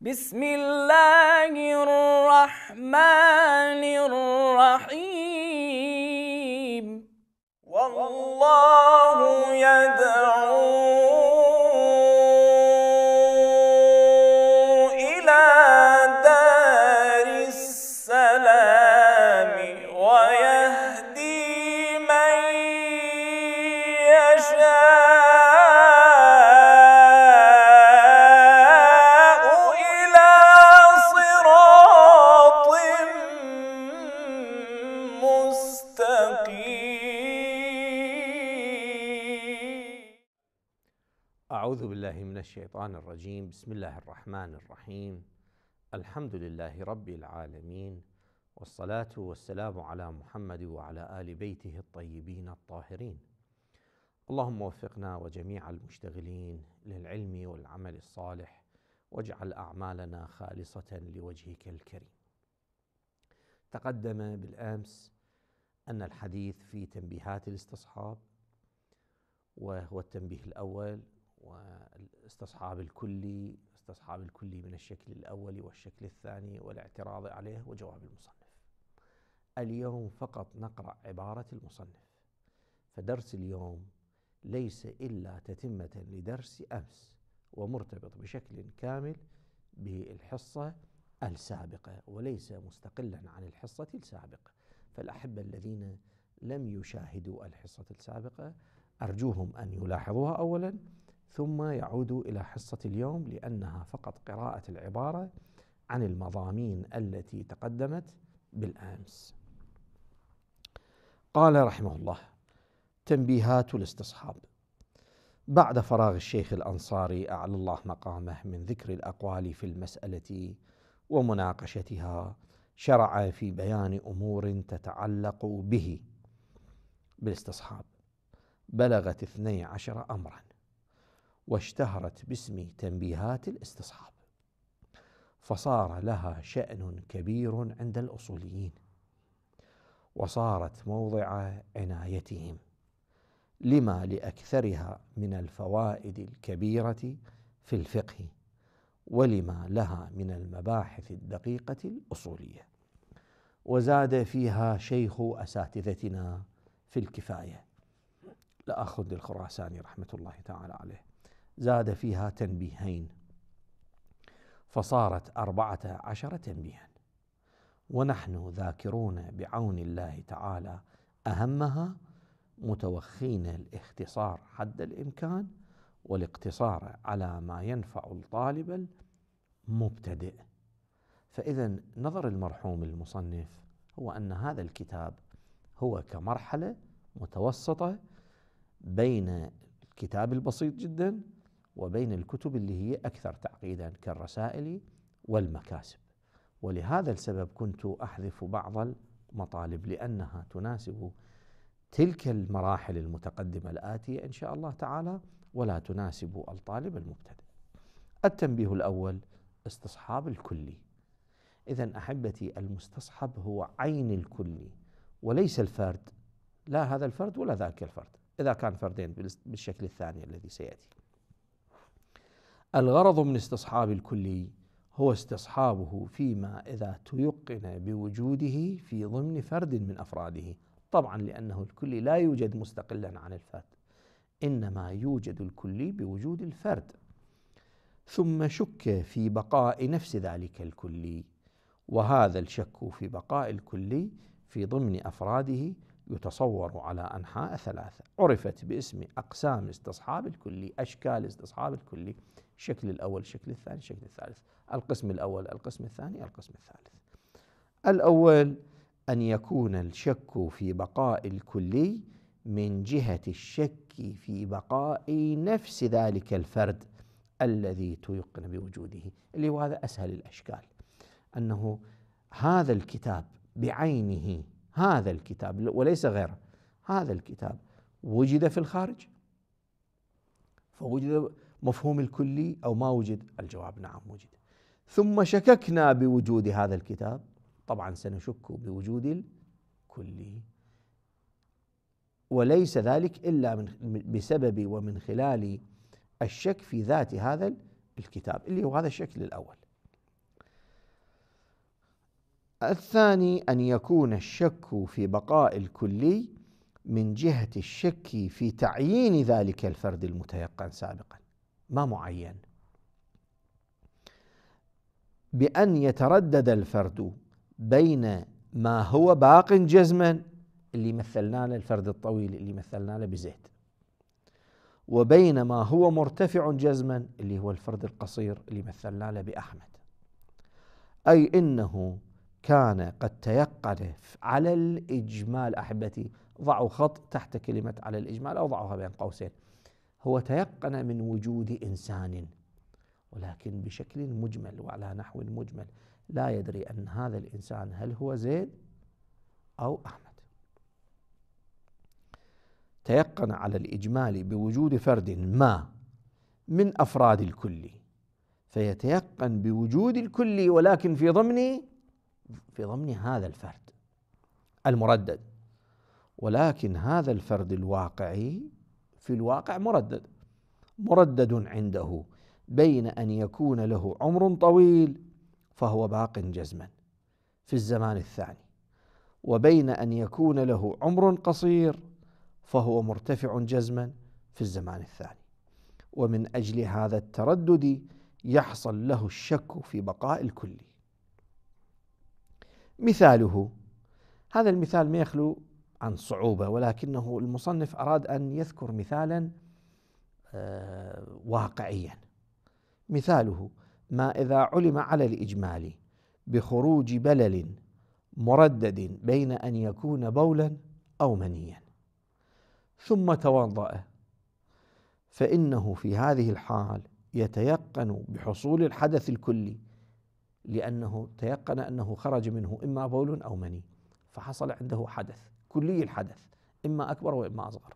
بسم الله الرحمن الرحيم والله يدعو مستقيم أعوذ بالله من الشيطان الرجيم بسم الله الرحمن الرحيم الحمد لله رب العالمين والصلاة والسلام على محمد وعلى آل بيته الطيبين الطاهرين اللهم وفقنا وجميع المشتغلين للعلم والعمل الصالح واجعل أعمالنا خالصة لوجهك الكريم تقدم بالامس أن الحديث في تنبيهات الاستصحاب وهو التنبيه الأول والاستصحاب الكلي استصحاب الكلي من الشكل الأول والشكل الثاني والاعتراض عليه وجواب المصنف اليوم فقط نقرأ عبارة المصنف فدرس اليوم ليس إلا تتمة لدرس أمس ومرتبط بشكل كامل بالحصة السابقة وليس مستقلا عن الحصة السابقة فالأحبة الذين لم يشاهدوا الحصة السابقة أرجوهم أن يلاحظوها أولا ثم يعودوا إلى حصة اليوم لأنها فقط قراءة العبارة عن المضامين التي تقدمت بالأمس قال رحمه الله تنبيهات الاستصحاب بعد فراغ الشيخ الأنصاري أعلى الله مقامه من ذكر الأقوال في المسألة ومناقشتها شرع في بيان امور تتعلق به بالاستصحاب بلغت اثني عشر امرا واشتهرت باسم تنبيهات الاستصحاب فصار لها شأن كبير عند الأصوليين وصارت موضع عنايتهم لما لأكثرها من الفوائد الكبيرة في الفقه ولما لها من المباحث الدقيقة الأصولية وزاد فيها شيخ أساتذتنا في الكفاية لأخذ الخراساني رحمة الله تعالى عليه زاد فيها تنبيهين فصارت أربعة عشر تنبيها ونحن ذاكرون بعون الله تعالى أهمها متوخين الاختصار حد الإمكان والاقتصار على ما ينفع الطالب المبتدئ فإذا نظر المرحوم المصنف هو أن هذا الكتاب هو كمرحلة متوسطة بين الكتاب البسيط جدا وبين الكتب اللي هي أكثر تعقيدا كالرسائل والمكاسب ولهذا السبب كنت أحذف بعض المطالب لأنها تناسب تلك المراحل المتقدمة الآتية إن شاء الله تعالى ولا تناسب الطالب المبتدئ. التنبيه الاول استصحاب الكلي. اذا احبتي المستصحب هو عين الكلي وليس الفرد لا هذا الفرد ولا ذاك الفرد اذا كان فردين بالشكل الثاني الذي سياتي. الغرض من استصحاب الكلي هو استصحابه فيما اذا تيقن بوجوده في ضمن فرد من افراده، طبعا لانه الكلي لا يوجد مستقلا عن الفرد. إنما يوجد الكلي بوجود الفرد ثم شك في بقاء نفس ذلك الكلي وهذا الشك في بقاء الكلي في ضمن أفراده يتصور على أنحاء ثلاثة عرفت باسم أقسام استصحاب الكلي أشكال استصحاب الكلي الشكل الأول الشكل الثاني الشكل الثالث القسم الأول القسم الثاني القسم الثالث الأول أن يكون الشك في بقاء الكلي من جهة الشك في بقاء نفس ذلك الفرد الذي تيقن بوجوده اللي هو هذا أسهل الأشكال أنه هذا الكتاب بعينه هذا الكتاب وليس غيره هذا الكتاب وجد في الخارج فوجد مفهوم الكلي أو ما وجد الجواب نعم وجد ثم شككنا بوجود هذا الكتاب طبعا سنشك بوجود الكلي وليس ذلك إلا من بسبب ومن خلال الشك في ذات هذا الكتاب اللي هو هذا الشكل الأول الثاني أن يكون الشك في بقاء الكلي من جهة الشك في تعيين ذلك الفرد المتيقن سابقا ما معين بأن يتردد الفرد بين ما هو باق جزما اللي مثلنا له الفرد الطويل اللي مثلنا له بزيد وبين ما هو مرتفع جزما اللي هو الفرد القصير اللي مثلنا له بأحمد أي إنه كان قد تيقن على الإجمال أحبتي ضعوا خط تحت كلمة على الإجمال أو ضعوها بين قوسين هو تيقن من وجود إنسان ولكن بشكل مجمل وعلى نحو مجمل لا يدري أن هذا الإنسان هل هو زيد أو أحمد تيقن على الإجمال بوجود فرد ما من أفراد الكل فيتيقن بوجود الكل ولكن في ضمن في ضمن هذا الفرد المردد ولكن هذا الفرد الواقعي في الواقع مردد مردد عنده بين ان يكون له عمر طويل فهو باق جزما في الزمان الثاني وبين ان يكون له عمر قصير فهو مرتفع جزما في الزمان الثاني ومن اجل هذا التردد يحصل له الشك في بقاء الكلي مثاله هذا المثال ما يخلو عن صعوبه ولكنه المصنف اراد ان يذكر مثالا آه، واقعيا مثاله ما اذا علم على الاجمال بخروج بلل مردد بين ان يكون بولا او منيا ثم توضأ فإنه في هذه الحال يتيقن بحصول الحدث الكلي لأنه تيقن أنه خرج منه إما بول أو مني فحصل عنده حدث كلي الحدث إما أكبر وإما أصغر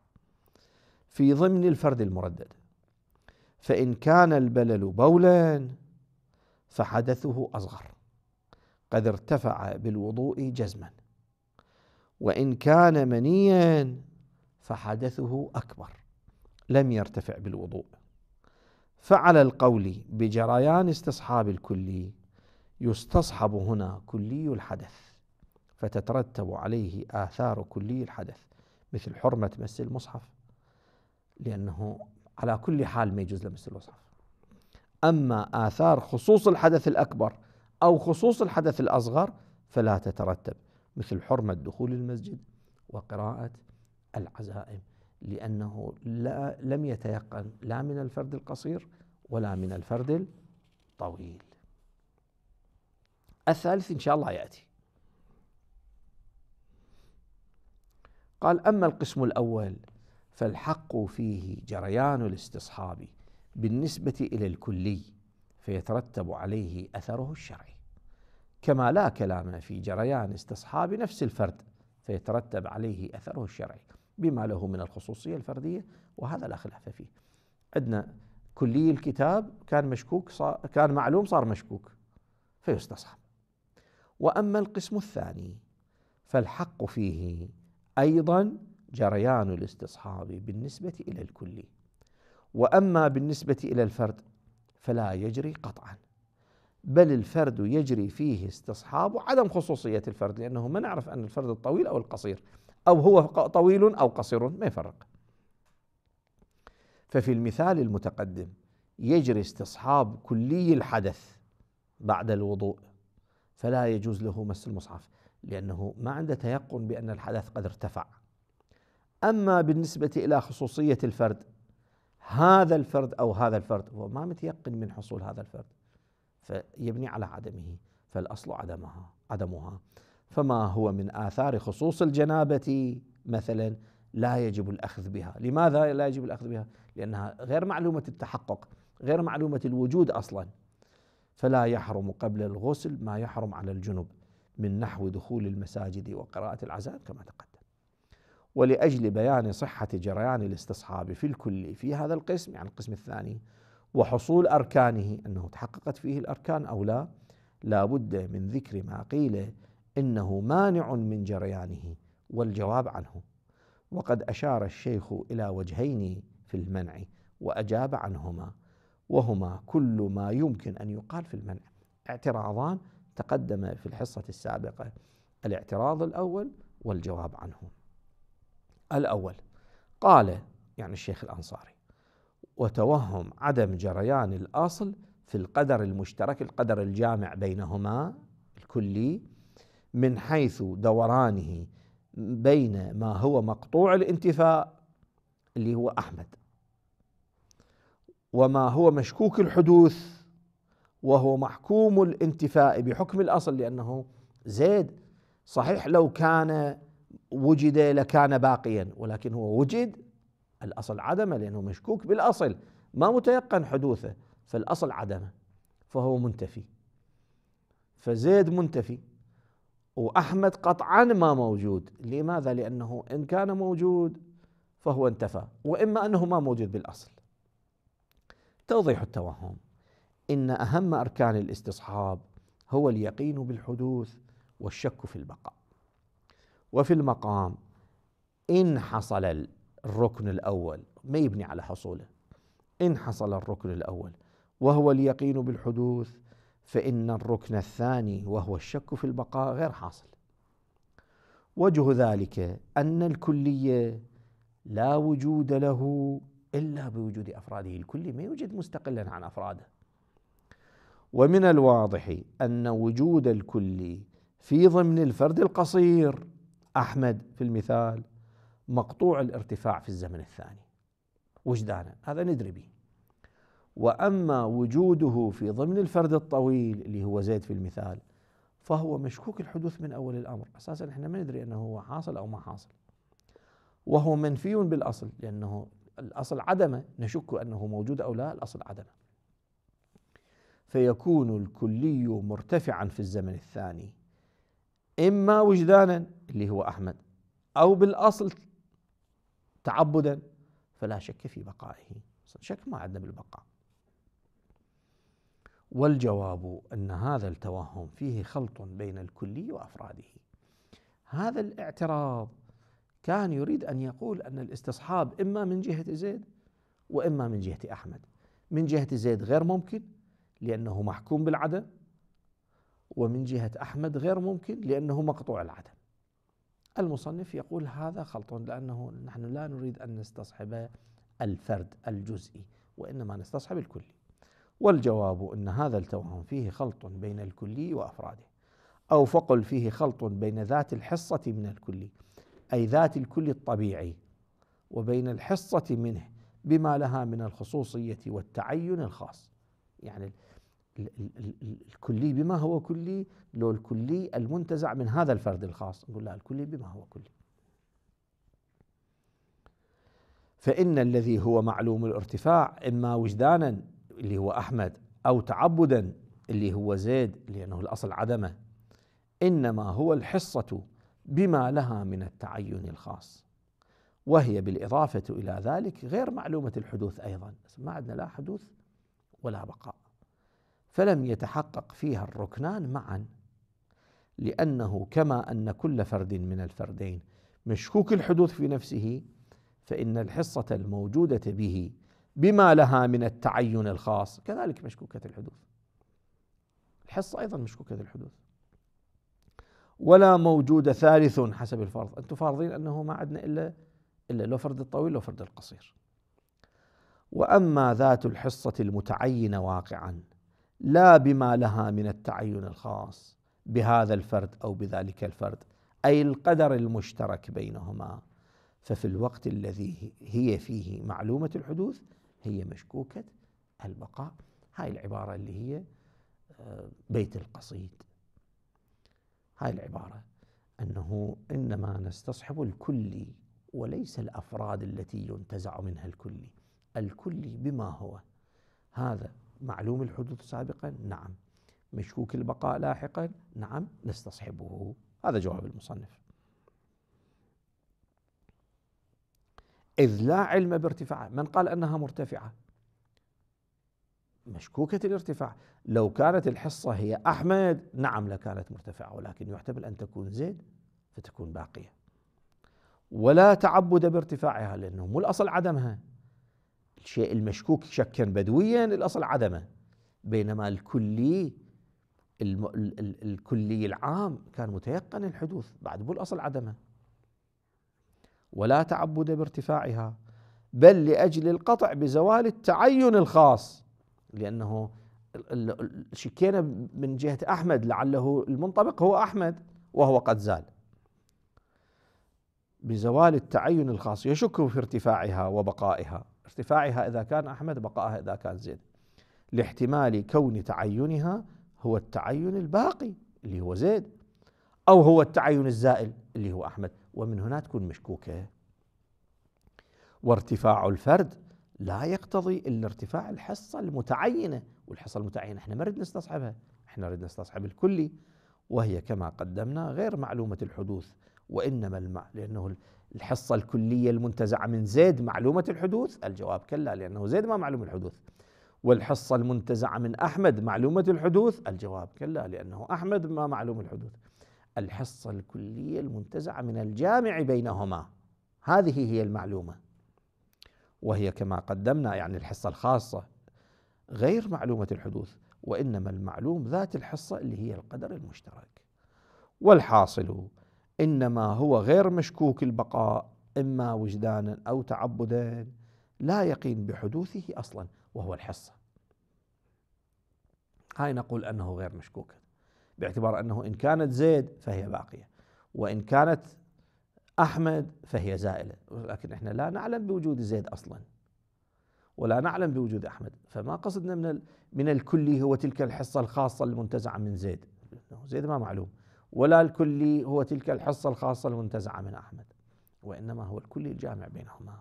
في ضمن الفرد المردد فإن كان البلل بولا فحدثه أصغر قد ارتفع بالوضوء جزما وإن كان منيا فحدثه أكبر لم يرتفع بالوضوء فعلى القول بجريان استصحاب الكلي يستصحب هنا كلي الحدث فتترتب عليه آثار كلي الحدث مثل حرمة مس المصحف لأنه على كل حال ما يجوز لمس المصحف أما آثار خصوص الحدث الأكبر أو خصوص الحدث الأصغر فلا تترتب مثل حرمة دخول المسجد وقراءة العزائم لأنه لا لم يتيقن لا من الفرد القصير ولا من الفرد الطويل الثالث إن شاء الله يأتي قال أما القسم الأول فالحق فيه جريان الاستصحاب بالنسبة إلى الكلي فيترتب عليه أثره الشرعي كما لا كلام في جريان استصحاب نفس الفرد فيترتب عليه أثره الشرعي بما له من الخصوصية الفردية وهذا لا خلاف فيه عندنا كلي الكتاب كان مشكوك صار كان معلوم صار مشكوك فيستصحب وأما القسم الثاني فالحق فيه أيضا جريان الاستصحاب بالنسبة إلى الكلي وأما بالنسبة إلى الفرد فلا يجري قطعا بل الفرد يجري فيه استصحاب عدم خصوصية الفرد لأنه ما نعرف أن الفرد الطويل أو القصير أو هو طويل أو قصير ما يفرق ففي المثال المتقدم يجري استصحاب كلي الحدث بعد الوضوء فلا يجوز له مس المصحف لأنه ما عنده تيقن بأن الحدث قد ارتفع أما بالنسبة إلى خصوصية الفرد هذا الفرد أو هذا الفرد هو ما متيقن من حصول هذا الفرد فيبني على عدمه فالأصل عدمها عدمها فما هو من آثار خصوص الجنابة مثلا لا يجب الأخذ بها لماذا لا يجب الأخذ بها لأنها غير معلومة التحقق غير معلومة الوجود أصلا فلا يحرم قبل الغسل ما يحرم على الجنب من نحو دخول المساجد وقراءة العزائم كما تقدم ولأجل بيان صحة جريان الاستصحاب في الكل في هذا القسم يعني القسم الثاني وحصول أركانه أنه تحققت فيه الأركان أو لا لا بد من ذكر ما قيل انه مانع من جريانه والجواب عنه وقد اشار الشيخ الى وجهين في المنع واجاب عنهما وهما كل ما يمكن ان يقال في المنع اعتراضان تقدم في الحصه السابقه الاعتراض الاول والجواب عنه الاول قال يعني الشيخ الانصاري وتوهم عدم جريان الاصل في القدر المشترك القدر الجامع بينهما الكلي من حيث دورانه بين ما هو مقطوع الانتفاء اللي هو احمد وما هو مشكوك الحدوث وهو محكوم الانتفاء بحكم الاصل لانه زيد صحيح لو كان وجد لكان باقيا ولكن هو وجد الاصل عدمه لانه مشكوك بالاصل ما متيقن حدوثه فالاصل عدمه فهو منتفي فزيد منتفي وأحمد قطعا ما موجود لماذا؟ لأنه إن كان موجود فهو انتفى وإما أنه ما موجود بالأصل توضيح التوهم إن أهم أركان الاستصحاب هو اليقين بالحدوث والشك في البقاء وفي المقام إن حصل الركن الأول ما يبني على حصوله إن حصل الركن الأول وهو اليقين بالحدوث فإن الركن الثاني وهو الشك في البقاء غير حاصل وجه ذلك أن الكلية لا وجود له إلا بوجود أفراده الكلي ما يوجد مستقلا عن أفراده ومن الواضح أن وجود الكلي في ضمن الفرد القصير أحمد في المثال مقطوع الارتفاع في الزمن الثاني وجدانا هذا ندري به واما وجوده في ضمن الفرد الطويل اللي هو زيد في المثال فهو مشكوك الحدوث من اول الامر، اساسا احنا ما ندري انه هو حاصل او ما حاصل. وهو منفي بالاصل لانه الاصل عدمه، نشك انه موجود او لا، الاصل عدمه. فيكون الكلي مرتفعا في الزمن الثاني اما وجدانا اللي هو احمد او بالاصل تعبدا فلا شك في بقائه، شك ما عندنا بالبقاء. والجواب ان هذا التوهم فيه خلط بين الكلي وافراده هذا الاعتراض كان يريد ان يقول ان الاستصحاب اما من جهه زيد واما من جهه احمد من جهه زيد غير ممكن لانه محكوم بالعدم ومن جهه احمد غير ممكن لانه مقطوع العدم المصنف يقول هذا خلط لانه نحن لا نريد ان نستصحب الفرد الجزئي وانما نستصحب الكلي والجواب ان هذا التوهم فيه خلط بين الكلي وافراده او فقل فيه خلط بين ذات الحصه من الكلي اي ذات الكل الطبيعي وبين الحصه منه بما لها من الخصوصيه والتعين الخاص يعني الكلي بما هو كلي لو الكلي المنتزع من هذا الفرد الخاص نقول لا الكلي بما هو كلي فإن الذي هو معلوم الارتفاع إما وجدانا اللي هو أحمد أو تعبدا اللي هو زيد لأنه الأصل عدمه إنما هو الحصة بما لها من التعين الخاص وهي بالإضافة إلى ذلك غير معلومة الحدوث أيضا ما عندنا لا حدوث ولا بقاء فلم يتحقق فيها الركنان معا لأنه كما أن كل فرد من الفردين مشكوك الحدوث في نفسه فإن الحصة الموجودة به بما لها من التعين الخاص كذلك مشكوكة الحدوث الحصة أيضا مشكوكة الحدوث ولا موجود ثالث حسب الفرض أنتم فارضين أنه ما عندنا إلا إلا لو فرد الطويل لو فرد القصير وأما ذات الحصة المتعينة واقعا لا بما لها من التعين الخاص بهذا الفرد أو بذلك الفرد أي القدر المشترك بينهما ففي الوقت الذي هي فيه معلومة الحدوث هي مشكوكة البقاء هاي العبارة اللي هي آه، بيت القصيد هاي العبارة أنه إنما نستصحب الكلي وليس الأفراد التي ينتزع منها الكلي الكلي بما هو هذا معلوم الحدوث سابقا نعم مشكوك البقاء لاحقا نعم نستصحبه هذا جواب المصنف إذ لا علم بارتفاعها من قال أنها مرتفعة مشكوكة الارتفاع لو كانت الحصة هي أحمد نعم لكانت مرتفعة ولكن يحتمل أن تكون زيد فتكون باقية ولا تعبد بارتفاعها لأنه مو الأصل عدمها الشيء المشكوك شكا بدويا الأصل عدمه بينما الكلي الكلي العام كان متيقن الحدوث بعد مو الأصل عدمه ولا تعبد بارتفاعها بل لاجل القطع بزوال التعين الخاص لانه شكينا من جهه احمد لعله المنطبق هو احمد وهو قد زال بزوال التعين الخاص يشك في ارتفاعها وبقائها ارتفاعها اذا كان احمد بقائها اذا كان زيد لاحتمال كون تعينها هو التعين الباقي اللي هو زيد أو هو التعين الزائل اللي هو أحمد ومن هنا تكون مشكوكة وارتفاع الفرد لا يقتضي إلا ارتفاع الحصة المتعينة والحصة المتعينة احنا ما نريد نستصحبها احنا نريد نستصحب الكلي وهي كما قدمنا غير معلومة الحدوث وإنما المع... لأنه الحصة الكلية المنتزعة من زيد معلومة الحدوث الجواب كلا لأنه زيد ما معلوم الحدوث والحصة المنتزعة من أحمد معلومة الحدوث الجواب كلا لأنه أحمد ما معلوم الحدوث الحصة الكلية المنتزعة من الجامع بينهما هذه هي المعلومة وهي كما قدمنا يعني الحصة الخاصة غير معلومة الحدوث وإنما المعلوم ذات الحصة اللي هي القدر المشترك والحاصل إنما هو غير مشكوك البقاء إما وجدانا أو تعبدا لا يقين بحدوثه أصلا وهو الحصة هاي نقول أنه غير مشكوك باعتبار انه ان كانت زيد فهي باقيه وان كانت احمد فهي زائله لكن احنا لا نعلم بوجود زيد اصلا ولا نعلم بوجود احمد فما قصدنا من من الكلي هو تلك الحصه الخاصه المنتزعه من زيد زيد ما معلوم ولا الكلي هو تلك الحصه الخاصه المنتزعه من احمد وانما هو الكلي الجامع بينهما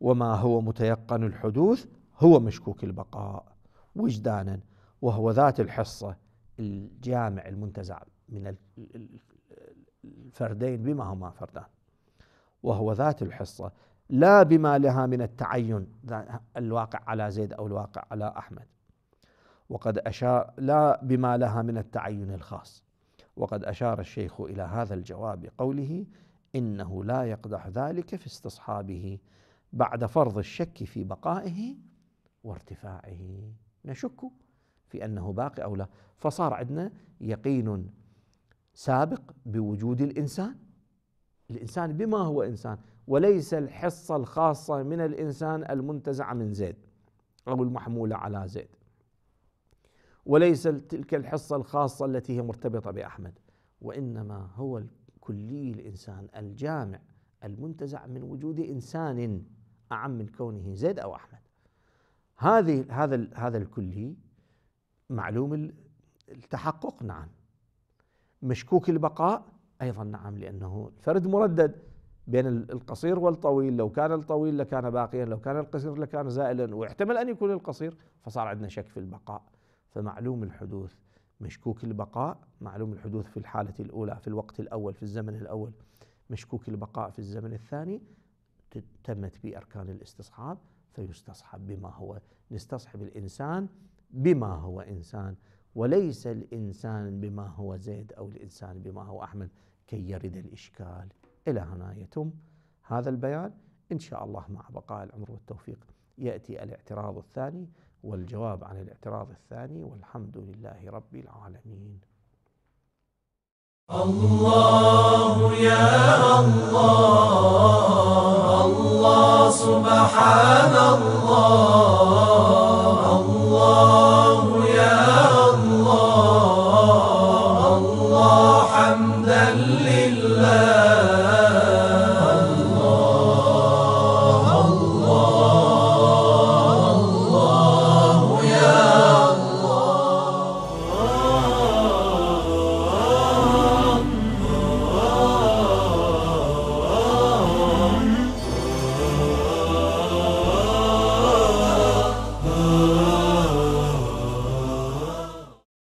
وما هو متيقن الحدوث هو مشكوك البقاء وجدانا وهو ذات الحصة الجامع المنتزع من الفردين بما هما فردان وهو ذات الحصة لا بما لها من التعين الواقع على زيد أو الواقع على أحمد وقد أشار لا بما لها من التعين الخاص وقد أشار الشيخ إلى هذا الجواب بقوله إنه لا يقدح ذلك في استصحابه بعد فرض الشك في بقائه وارتفاعه نشك في انه باقي او لا فصار عندنا يقين سابق بوجود الانسان الانسان بما هو انسان وليس الحصه الخاصه من الانسان المنتزعه من زيد او المحموله على زيد وليس تلك الحصه الخاصه التي هي مرتبطه باحمد وانما هو كلي الانسان الجامع المنتزع من وجود انسان اعم من كونه زيد او احمد هذه هذا هذا الكلي معلوم التحقق نعم مشكوك البقاء ايضا نعم لانه الفرد مردد بين القصير والطويل لو كان الطويل لكان باقيا لو كان القصير لكان زائلا ويحتمل ان يكون القصير فصار عندنا شك في البقاء فمعلوم الحدوث مشكوك البقاء معلوم الحدوث في الحالة الأولى في الوقت الأول في الزمن الأول مشكوك البقاء في الزمن الثاني تمت بأركان الاستصحاب فيستصحب بما هو نستصحب الإنسان بما هو انسان وليس الانسان بما هو زيد او الانسان بما هو احمد كي يرد الاشكال الى هنا يتم هذا البيان ان شاء الله مع بقاء العمر والتوفيق ياتي الاعتراض الثاني والجواب عن الاعتراض الثاني والحمد لله رب العالمين. الله يا الله الله سبحان الله Oh.